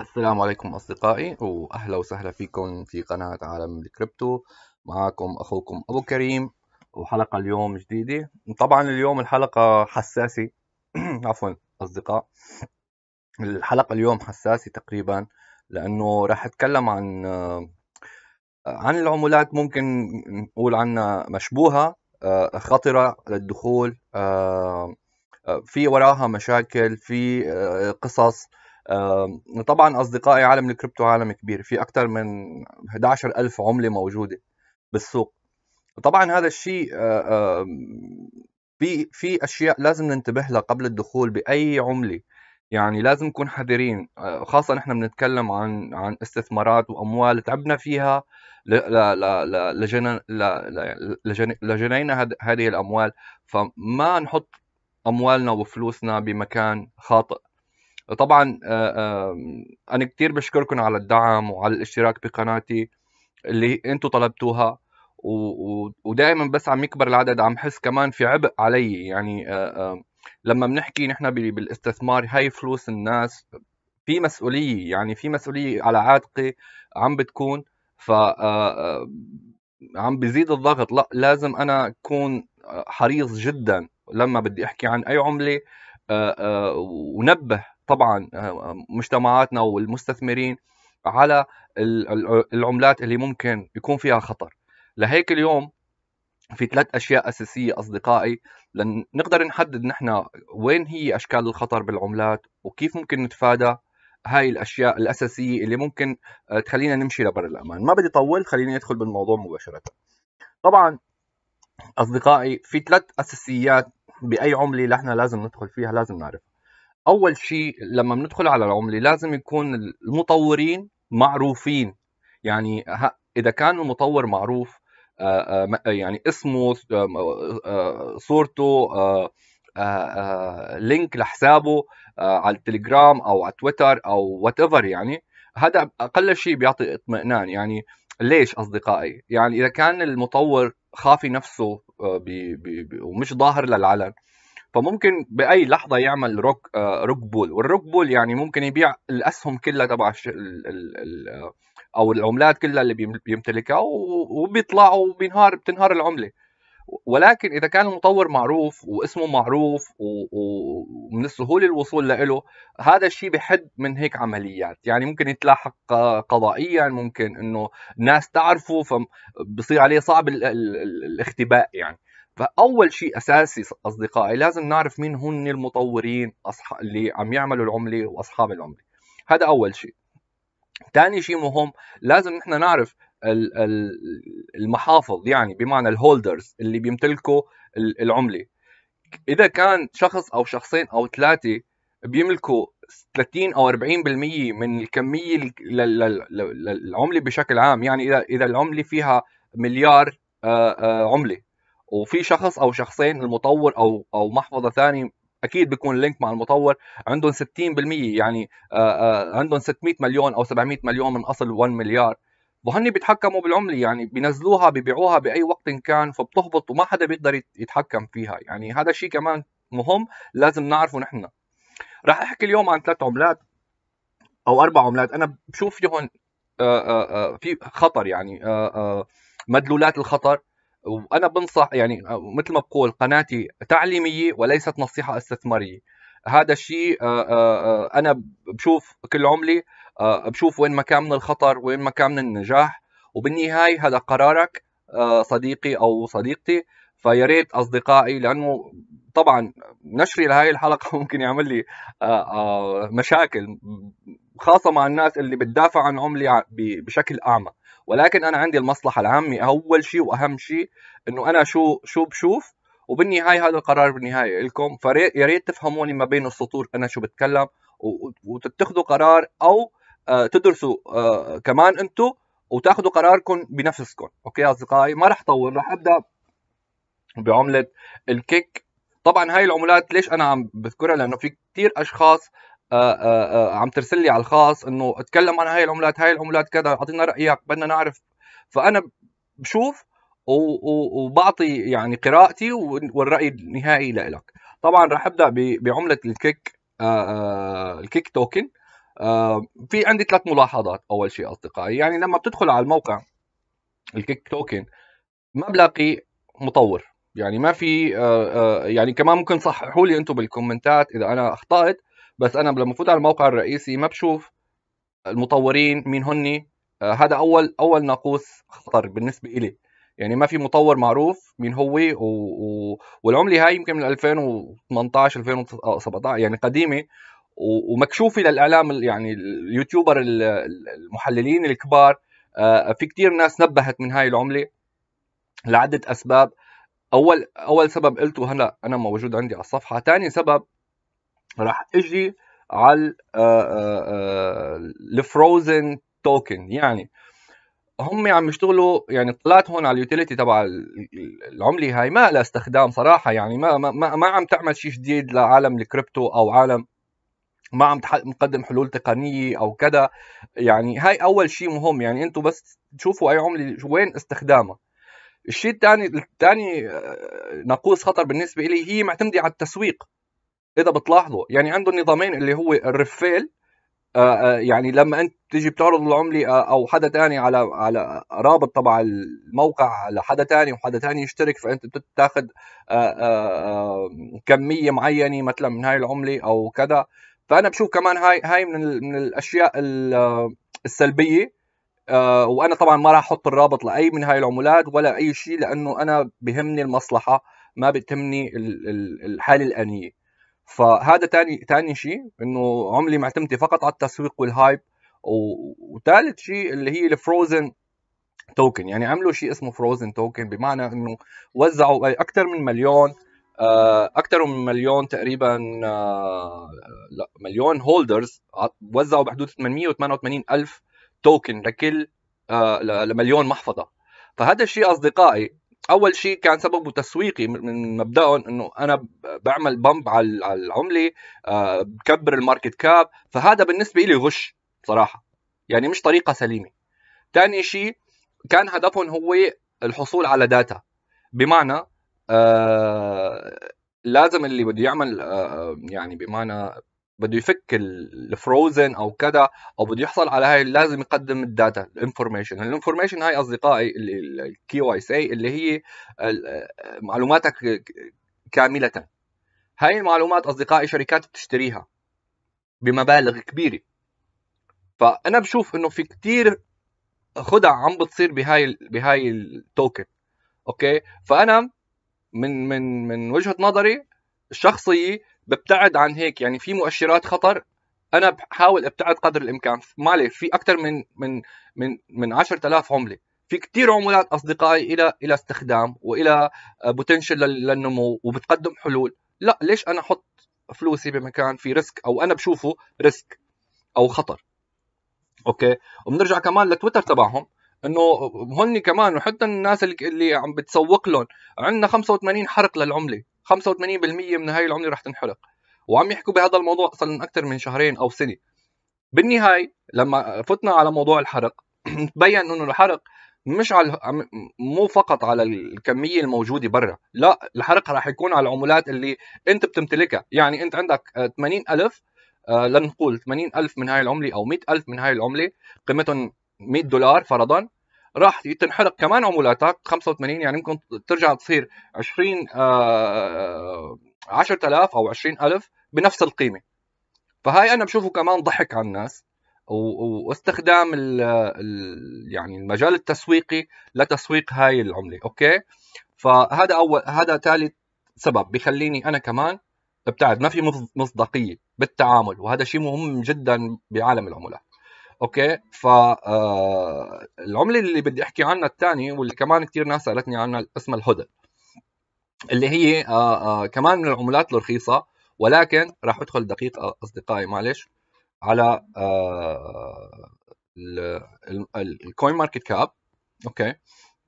السلام عليكم أصدقائي وأهلا وسهلا فيكم في قناة عالم الكريبتو معكم أخوكم أبو كريم وحلقة اليوم جديدة طبعا اليوم الحلقة حساسة عفوا أصدقاء الحلقة اليوم حساسة تقريبا لأنه راح أتكلم عن آه، عن العملات ممكن نقول عنها مشبوهة آه، خطرة للدخول آه، في وراها مشاكل في قصص طبعا اصدقائي عالم الكريبتو عالم كبير في اكثر من 11000 عمله موجوده بالسوق طبعا هذا الشيء في في اشياء لازم ننتبه لها قبل الدخول باي عمله يعني لازم نكون حذرين خاصه نحن بنتكلم عن عن استثمارات واموال تعبنا فيها لجنينا هذه الاموال فما نحط اموالنا وفلوسنا بمكان خاطئ طبعا آه، انا كثير بشكركم على الدعم وعلى الاشتراك بقناتي اللي انتم طلبتوها ودائما بس عم يكبر العدد عم حس كمان في عبء علي يعني آه، لما بنحكي نحن بالاستثمار هاي فلوس الناس في مسؤوليه يعني في مسؤوليه على عاتقي عم بتكون ف آه، عم بزيد الضغط لا لازم انا اكون حريص جدا لما بدي احكي عن اي عمله ونبه طبعا آه، مجتمعاتنا والمستثمرين على العملات اللي ممكن يكون فيها خطر لهيك اليوم في ثلاث اشياء اساسيه اصدقائي لنقدر نحدد نحن وين هي اشكال الخطر بالعملات وكيف ممكن نتفادى هاي الاشياء الاساسيه اللي ممكن آه، تخلينا نمشي لبر الامان ما بدي طول خليني ادخل بالموضوع مباشره طبعا اصدقائي في ثلاث اساسيات باي عمله نحن لازم ندخل فيها لازم نعرفها اول شيء لما بندخل على العمله لازم يكون المطورين معروفين يعني اذا كان المطور معروف آه، آه، آه، يعني اسمه صورته لينك لحسابه على التليجرام او على تويتر او وات ايفر يعني هذا اقل شيء بيعطي اطمئنان يعني ليش اصدقائي يعني اذا كان المطور خافي نفسه بي بي بي ومش ظاهر للعلن فممكن باي لحظه يعمل روك آه، روك بول والروك بول يعني ممكن يبيع الاسهم كلها تبع او العملات كلها اللي بيمتلكها وبيطلع وبينهار بتنهار العمله ولكن اذا كان المطور معروف واسمه معروف ومن السهوله الوصول له هذا الشيء بحد من هيك عمليات يعني ممكن يتلاحق آه، قضائيا ممكن انه الناس تعرفه فبصير عليه صعب الاختباء يعني فاول شيء اساسي اصدقائي لازم نعرف مين هن المطورين أصح... اللي عم يعملوا العمله واصحاب العمله هذا اول شيء ثاني شيء مهم لازم نحن نعرف المحافظ يعني بمعنى الهولدرز اللي بيمتلكوا العمله اذا كان شخص او شخصين او ثلاثه بيملكوا 30 او 40% من الكميه للعمله بشكل عام يعني اذا اذا العمله فيها مليار عمله وفي شخص او شخصين المطور او او محفظه ثاني اكيد بيكون لينك مع المطور عندهم 60% يعني آه، آه، عندهم 600 مليون او 700 مليون من اصل 1 مليار وهن بيتحكموا بالعمله يعني بينزلوها ببيعوها باي وقت كان فبتهبط وما حدا بيقدر يتحكم فيها يعني هذا الشيء كمان مهم لازم نعرفه نحن راح احكي اليوم عن ثلاث عملات او اربع عملات انا بشوف فيهم آه، في خطر يعني مدلولات الخطر وانا بنصح يعني مثل ما بقول قناتي تعليميه وليست نصيحه استثماريه هذا الشيء آه، آه، آه، انا بشوف كل عملي بشوف وين مكان من الخطر وين مكان من النجاح وبالنهايه هذا قرارك صديقي او صديقتي فيا ريت اصدقائي لانه طبعا نشري لهي الحلقه ممكن يعمل لي مشاكل خاصه مع الناس اللي بتدافع عن عملي بشكل اعمى ولكن انا عندي المصلحه العامه اول شيء واهم شيء انه انا شو شو بشوف وبالنهايه هذا القرار بالنهايه لكم فيا ريت تفهموني ما بين السطور انا شو بتكلم وتتخذوا قرار او آه، تدرسوا آه، كمان انتم وتاخذوا قراركم بنفسكم اوكي اصدقائي ما راح طول راح ابدا بعمله الكيك طبعا هاي العملات ليش انا عم بذكرها لانه في كثير اشخاص آه، آه، آه، عم ترسل لي على الخاص انه اتكلم عن هاي العملات هاي العملات كذا اعطينا رايك بدنا نعرف فانا بشوف وبعطي يعني قراءتي والراي النهائي لإلك طبعا راح ابدا بعمله الكيك الكيك توكن في عندي ثلاث ملاحظات اول شيء اصدقائي يعني لما بتدخل على الموقع الكيك توكن ما بلاقي مطور يعني ما في يعني كمان ممكن صححوا لي انتم بالكومنتات اذا انا اخطات بس انا لما بفوت على الموقع الرئيسي ما بشوف المطورين مين هني آه، هذا اول اول ناقوس خطر بالنسبه إلي يعني ما في مطور معروف مين هو و... و... والعمله هاي يمكن من 2018 2017 يعني قديمه و... ومكشوفه للاعلام يعني اليوتيوبر المحللين الكبار آه، في كثير ناس نبهت من هاي العمله لعده اسباب اول اول سبب قلته هلا انا موجود عندي على الصفحه ثاني سبب راح اجي على آه، آه، آه، الفروزن توكن يعني هم عم يعني يشتغلوا يعني طلعت هون على اليوتيليتي تبع العمله هاي ما لها استخدام صراحه يعني ما ما, ما عم تعمل شيء جديد لعالم الكريبتو او عالم ما عم تقدم حلول تقنيه او كذا يعني هاي اول شيء مهم يعني انتم بس تشوفوا اي عمله وين استخدامها الشيء الثاني الثاني ناقوس خطر بالنسبه لي هي معتمده على التسويق اذا بتلاحظوا يعني عنده نظامين اللي هو الرفيل آه، آه، يعني لما انت تيجي بتعرض العمله آه، او حدا تاني على على رابط تبع الموقع لحدا تاني وحدا تاني يشترك فانت بتاخذ كميه معينه مثلا من هاي العمله او كذا فانا بشوف كمان هاي هاي من من الاشياء السلبيه وانا طبعا ما راح احط الرابط لاي من هاي العملات ولا اي شيء لانه انا بهمني المصلحه ما بتهمني الحاله الانيه فهذا ثاني ثاني شيء انه عملي معتمدة فقط على التسويق والهايب وثالث شيء اللي هي الفروزن توكن يعني عملوا شيء اسمه فروزن توكن بمعنى انه وزعوا اكثر من مليون آه، اكثر من مليون تقريبا آه، لا مليون هولدرز آه، وزعوا بحدود 888 الف توكن لكل لمليون محفظه فهذا الشيء اصدقائي اول شيء كان سببه تسويقي من مبداهم انه انا بعمل بمب على العمله آه، بكبر الماركت كاب فهذا بالنسبه لي غش صراحه يعني مش طريقه سليمه ثاني شيء كان هدفهم هو الحصول على داتا بمعنى آه لازم اللي بده يعمل آه يعني بمعنى بده يفك الفروزن او كذا او بده يحصل على هاي لازم يقدم الداتا الانفورميشن الانفورميشن هاي اصدقائي الكي واي سي اللي هي آه، معلوماتك كامله هاي المعلومات اصدقائي شركات بتشتريها بمبالغ كبيره فانا بشوف انه في كتير خدع عم بتصير بهاي بهاي التوكن اوكي فانا من من من وجهه نظري الشخصيه ببتعد عن هيك يعني في مؤشرات خطر انا بحاول ابتعد قدر الامكان ما عليه في اكثر من من من من 10000 عمله في كثير عملات اصدقائي الى الى استخدام والى بوتنشل آه، للنمو وبتقدم حلول لا ليش انا احط فلوسي بمكان في ريسك او انا بشوفه ريسك او خطر اوكي وبنرجع كمان لتويتر تبعهم انه هن كمان وحتى الناس اللي عم بتسوق لهم عندنا 85 حرق للعمله 85% من هاي العمله رح تنحرق وعم يحكوا بهذا الموضوع صار من اكثر من شهرين او سنه بالنهايه لما فتنا على موضوع الحرق تبين انه الحرق مش على مو فقط على الكميه الموجوده برا لا الحرق راح يكون على العملات اللي انت بتمتلكها يعني انت عندك 80000 آه، آه، لنقول 80000 من هاي العمله او 100000 من هاي العمله قيمتهم 100 دولار فرضا راح تنحرق كمان عمولاتك 85 يعني ممكن ترجع تصير 20 10000 آه، آه، او 20000 بنفس القيمه فهاي انا بشوفه كمان ضحك على الناس واستخدام ال الـ يعني المجال التسويقي لتسويق هاي العمله اوكي فهذا اول هذا ثالث سبب بخليني انا كمان ابتعد ما في مصداقيه بالتعامل وهذا شيء مهم جدا بعالم العملات اوكي فالعمله آه، اللي بدي احكي عنها الثانيه واللي كمان كثير ناس سالتني عنها اسمها الهدل اللي هي آه، آه، كمان من العملات الرخيصه ولكن راح ادخل دقيقه اصدقائي معلش على الكوين ماركت كاب اوكي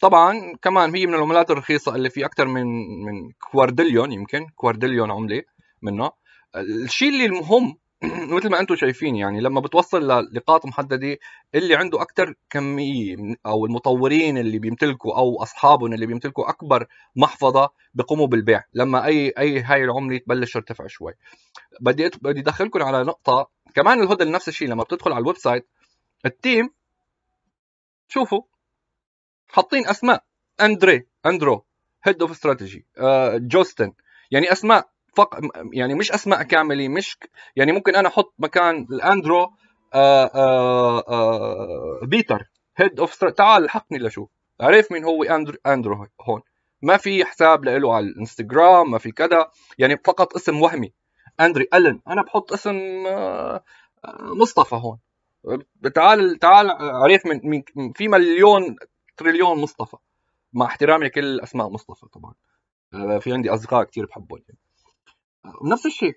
طبعا كمان هي من العملات الرخيصه اللي في اكثر من من كواردليون يمكن كواردليون عمله منه الشيء اللي المهم مثل ما انتم شايفين يعني لما بتوصل لنقاط محدده اللي عنده اكثر كميه او المطورين اللي بيمتلكوا او اصحابهم اللي بيمتلكوا اكبر محفظه بقوموا بالبيع لما اي اي هاي العمله تبلش ترتفع شوي بدي بدي ادخلكم على نقطه كمان الهدل نفس الشيء لما بتدخل على الويب سايت التيم شوفوا حاطين اسماء اندري اندرو هيد اوف استراتيجي جوستن يعني اسماء فقط يعني مش اسماء كامله مش يعني ممكن انا احط مكان الاندرو آآ آه، آآ آه، آه، بيتر هيد اوف تعال الحقني لشوف عرف مين هو اندرو اندرو هون ما في حساب له على الانستغرام ما في كذا يعني فقط اسم وهمي اندري الن انا بحط اسم مصطفى هون تعال تعال عرف من في مليون تريليون مصطفى مع احترامي لكل اسماء مصطفى طبعا في عندي اصدقاء كثير بحبهم نفس الشيء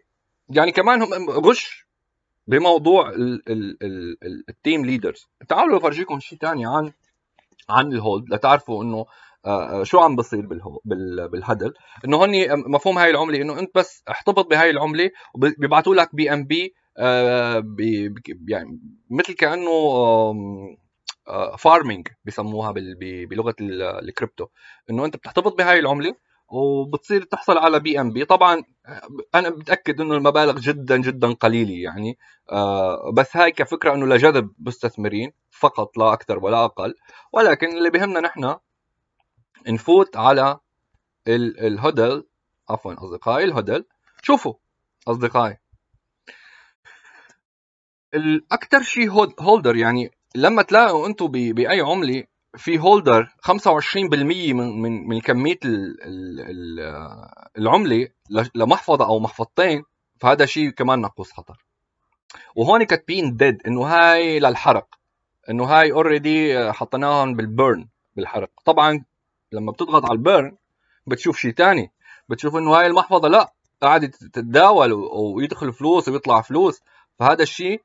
يعني كمان هم غش بموضوع التيم ليدرز تعالوا افرجيكم شيء ثاني عن عن الهولد لتعرفوا انه آه، آه، شو عم بصير بالهدل انه هني آه، مفهوم هاي العمله انه انت بس احتفظ بهاي العمله وبيبعثوا لك بي ام بي يعني مثل كانه فارمينج بسموها بلغه الكريبتو انه انت بتحتفظ بهاي العمله وبتصير تحصل على بي ام بي طبعا انا متاكد انه المبالغ جدا جدا قليله يعني آه بس هاي كفكره انه لجذب مستثمرين فقط لا اكثر ولا اقل ولكن اللي بهمنا نحن نفوت على الهدل عفوا اصدقائي الهدل شوفوا اصدقائي الاكثر شيء هولدر يعني لما تلاقوا انتم باي عمله في هولدر 25% من من من كميه ال ال العمله لمحفظه او محفظتين فهذا شيء كمان نقص خطر وهون كاتبين ديد انه هاي للحرق انه هاي اوريدي حطيناهم بالبرن بالحرق طبعا لما بتضغط على البرن بتشوف شيء ثاني بتشوف انه هاي المحفظه لا قاعده تتداول ويدخل فلوس ويطلع فلوس فهذا الشيء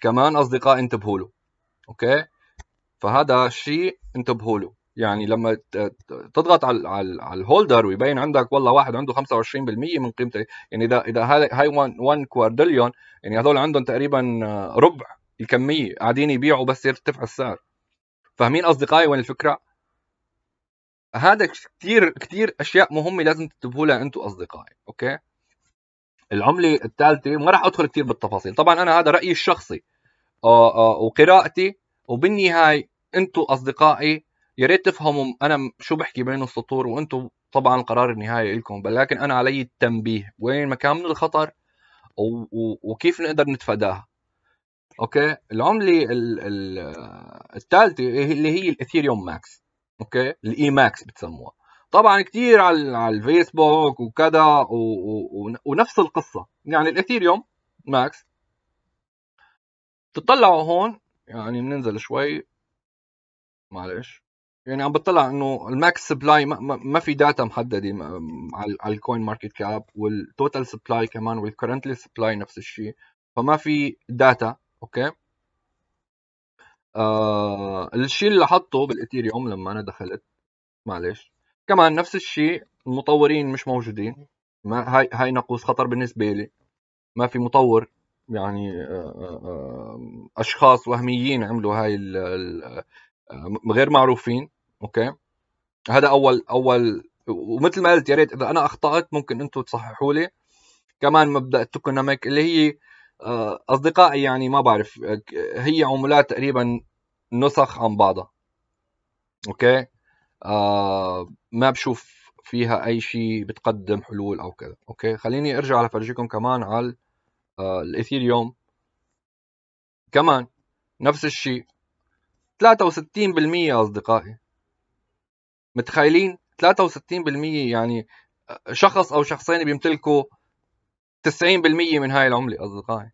كمان اصدقاء انتبهوا له اوكي فهذا شيء انتبهوا له يعني لما تضغط على على الهولدر ويبين عندك والله واحد عنده 25% من قيمته يعني اذا اذا هاي 1 كواردليون يعني هذول عندهم تقريبا ربع الكميه قاعدين يبيعوا بس يرتفع السعر فاهمين اصدقائي وين الفكره هذا كثير كثير اشياء مهمه لازم تنتبهوا لها انتم اصدقائي اوكي العمله الثالثه ما راح ادخل كثير بالتفاصيل طبعا انا هذا رايي الشخصي آه، آه، وقراءتي وبالنهايه انتوا اصدقائي يا ريت تفهموا انا شو بحكي بين السطور وانتم طبعا القرار النهائي لكم ولكن انا علي التنبيه وين مكان من الخطر وكيف نقدر نتفاداها اوكي العمله الثالثه اللي هي الاثيريوم ماكس اوكي الاي ماكس بتسموها طبعا كثير على على الفيسبوك وكذا ونفس القصه يعني الاثيريوم ماكس تطلعوا هون يعني بننزل شوي معلش يعني عم بطلع انه الماكس سبلاي ما, في داتا محدده على الكوين ماركت كاب والتوتال سبلاي كمان والكرنتلي سبلاي نفس الشيء فما في داتا اوكي آه الشيء اللي لاحظته بالاثيريوم لما انا دخلت معلش كمان نفس الشيء المطورين مش موجودين ما هاي هاي نقوص خطر بالنسبه لي ما في مطور يعني آه آه, آه، اشخاص وهميين عملوا هاي غير معروفين اوكي هذا اول اول ومثل ما قلت يا ريت اذا انا اخطات ممكن انتم تصححوا لي كمان مبدا التوكنوميك اللي هي آه، اصدقائي يعني ما بعرف هي عملات تقريبا نسخ عن بعضها اوكي آه ما بشوف فيها اي شيء بتقدم حلول او كذا اوكي خليني ارجع لفرجيكم كمان على الاثيريوم كمان نفس الشيء 63% أصدقائي متخيلين 63% يعني آه، شخص أو شخصين بيمتلكوا 90% من هاي العملة أصدقائي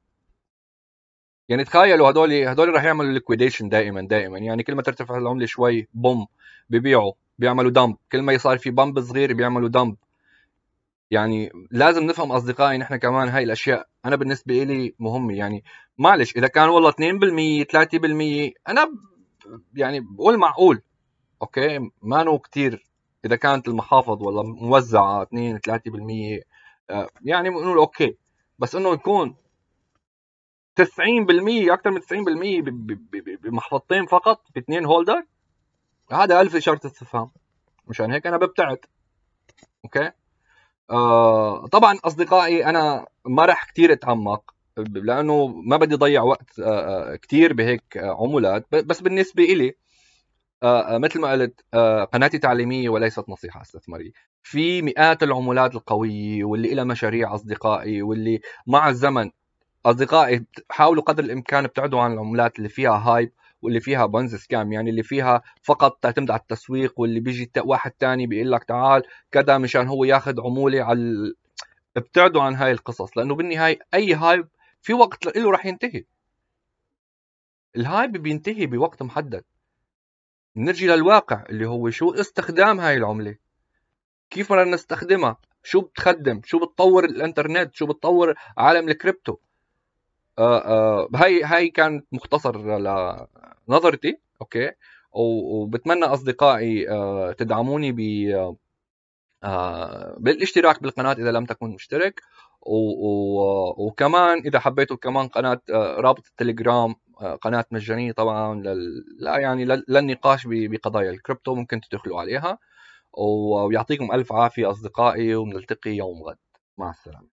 يعني تخيلوا هدول هدول رح يعملوا ليكويديشن دائما دائما يعني كل ما ترتفع العمله شوي بوم ببيعوا بيعملوا دمب كل ما يصير في بمب صغير بيعملوا دمب يعني لازم نفهم اصدقائي نحن كمان هاي الاشياء انا بالنسبه لي مهمه يعني معلش اذا كان والله 2% 3% انا يعني بقول معقول اوكي نو كثير اذا كانت المحافظ والله موزعه 2 3% آه، يعني بنقول اوكي بس انه يكون 90% اكثر من 90% بمحفظتين فقط باثنين هولدر هذا الف اشاره استفهام مشان هيك انا ببتعد اوكي آه طبعا اصدقائي انا ما راح كثير اتعمق لانه ما بدي اضيع وقت آه، آه، كثير بهيك آه، عمولات بس بالنسبه إلي مثل ما قلت قناتي تعليميه وليست نصيحه استثماريه في مئات العمولات القويه واللي لها مشاريع اصدقائي واللي مع الزمن اصدقائي حاولوا قدر الامكان ابتعدوا عن العملات اللي فيها هايب واللي فيها بنز سكام يعني اللي فيها فقط تعتمد على التسويق واللي بيجي واحد تاني بيقول لك تعال كذا مشان هو ياخذ عموله على ابتعدوا عن هاي القصص لانه بالنهايه اي هايب في وقت له راح ينتهي الهايب بينتهي بوقت محدد نرجع للواقع اللي هو شو استخدام هاي العملة كيف بدنا نستخدمها شو بتخدم شو بتطور الانترنت شو بتطور عالم الكريبتو آه آه هاي هاي كانت مختصر لنظرتي اوكي وبتمنى اصدقائي آه تدعموني ب آه بالاشتراك بالقناه اذا لم تكن مشترك و... و... وكمان اذا حبيتوا كمان قناه آه، رابط التليجرام آه، قناه مجانيه طبعا لل... لا يعني للنقاش بقضايا الكريبتو ممكن تدخلوا عليها ويعطيكم الف عافيه اصدقائي ونلتقي يوم غد مع السلامه